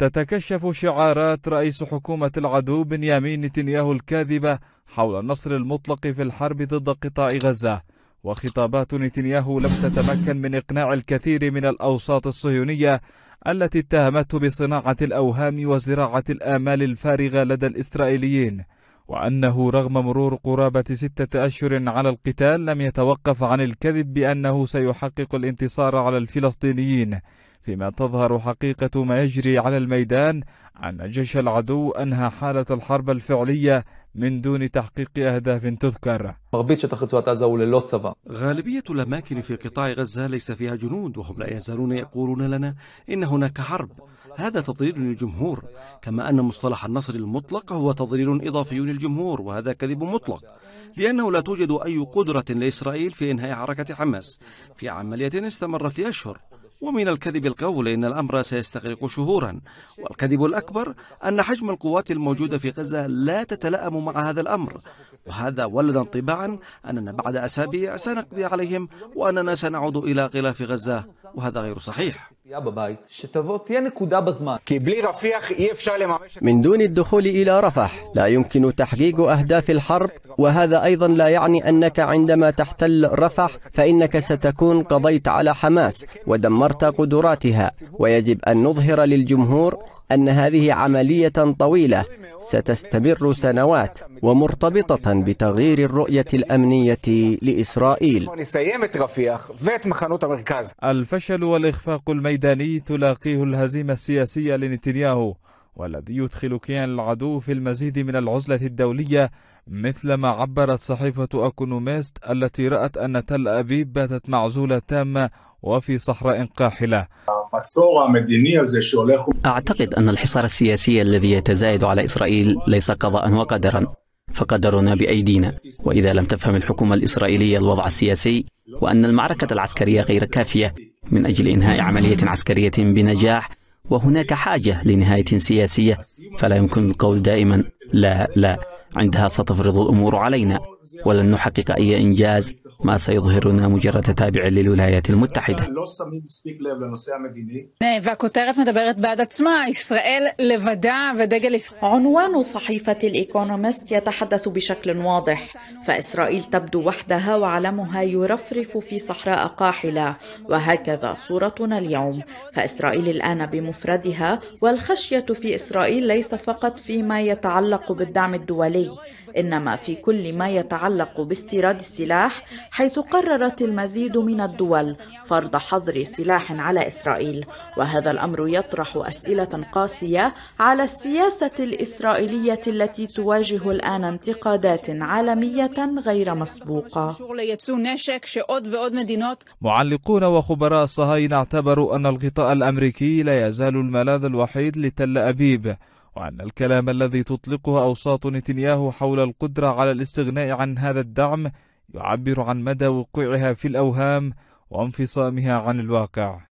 تتكشف شعارات رئيس حكومة العدو بنيامين نتنياهو الكاذبة حول النصر المطلق في الحرب ضد قطاع غزة وخطابات نتنياهو لم تتمكن من إقناع الكثير من الأوساط الصهيونية التي اتهمته بصناعة الأوهام وزراعة الآمال الفارغة لدى الإسرائيليين وأنه رغم مرور قرابة ستة أشهر على القتال لم يتوقف عن الكذب بأنه سيحقق الانتصار على الفلسطينيين فيما تظهر حقيقة ما يجري على الميدان أن جيش العدو أنهى حالة الحرب الفعلية من دون تحقيق أهداف تذكر غالبية الأماكن في قطاع غزة ليس فيها جنود وهم لا يزالون يقولون لنا إن هناك حرب هذا تضليل للجمهور كما أن مصطلح النصر المطلق هو تضليل إضافي للجمهور وهذا كذب مطلق لأنه لا توجد أي قدرة لإسرائيل في إنهاء حركة حماس في عملية استمرت لأشهر ومن الكذب القول إن الأمر سيستغرق شهورا والكذب الأكبر أن حجم القوات الموجودة في غزة لا تتلائم مع هذا الأمر وهذا ولد انطباعا أننا بعد أسابيع سنقضي عليهم وأننا سنعود إلى غلاف غزة وهذا غير صحيح الصيام ببيت שתבוא תהיה נקודה בזמן. כי בלי רפיח אי אפשר לממש... من دون الدخول إلى رفح لا يمكن تحقيق أهداف الحرب وهذا أيضا لا يعني أنك عندما تحتل رفح فإنك ستكون قضيت على حماس ودمرت قدراتها ويجب أن نظهر للجمهور أن هذه عملية طويلة ستستمر سنوات ومرتبطة بتغيير الرؤية الأمنية لإسرائيل الفشل والإخفاق الميداني تلاقيه الهزيمة السياسية لنتنياهو والذي يدخل كيان العدو في المزيد من العزلة الدولية مثل ما عبرت صحيفة أكونوميست التي رأت أن تل أبيب باتت معزولة تامة وفي صحراء قاحلة أعتقد أن الحصار السياسي الذي يتزايد على إسرائيل ليس قضاء وقدرا فقدرنا بأيدينا وإذا لم تفهم الحكومة الإسرائيلية الوضع السياسي وأن المعركة العسكرية غير كافية من أجل إنهاء عملية عسكرية بنجاح وهناك حاجة لنهاية سياسية فلا يمكن القول دائما لا لا عندها ستفرض الأمور علينا ولن نحقق أي إنجاز ما سيظهرنا مجرد تابع للولايات المتحدة عنوان صحيفة الإيكونومست يتحدث بشكل واضح فإسرائيل تبدو وحدها وعلمها يرفرف في صحراء قاحلة وهكذا صورتنا اليوم فإسرائيل الآن بمفردها والخشية في إسرائيل ليس فقط فيما يتعلق بالدعم الدولي إنما في كل ما يتعلق تتعلق باستيراد السلاح حيث قررت المزيد من الدول فرض حظر سلاح على إسرائيل وهذا الأمر يطرح أسئلة قاسية على السياسة الإسرائيلية التي تواجه الآن انتقادات عالمية غير مسبوقة معلقون وخبراء الصهاينة اعتبروا أن الغطاء الأمريكي لا يزال الملاذ الوحيد لتل أبيب وأن الكلام الذي تطلقه أوساط نتنياهو حول القدرة على الاستغناء عن هذا الدعم يعبر عن مدى وقوعها في الأوهام وانفصامها عن الواقع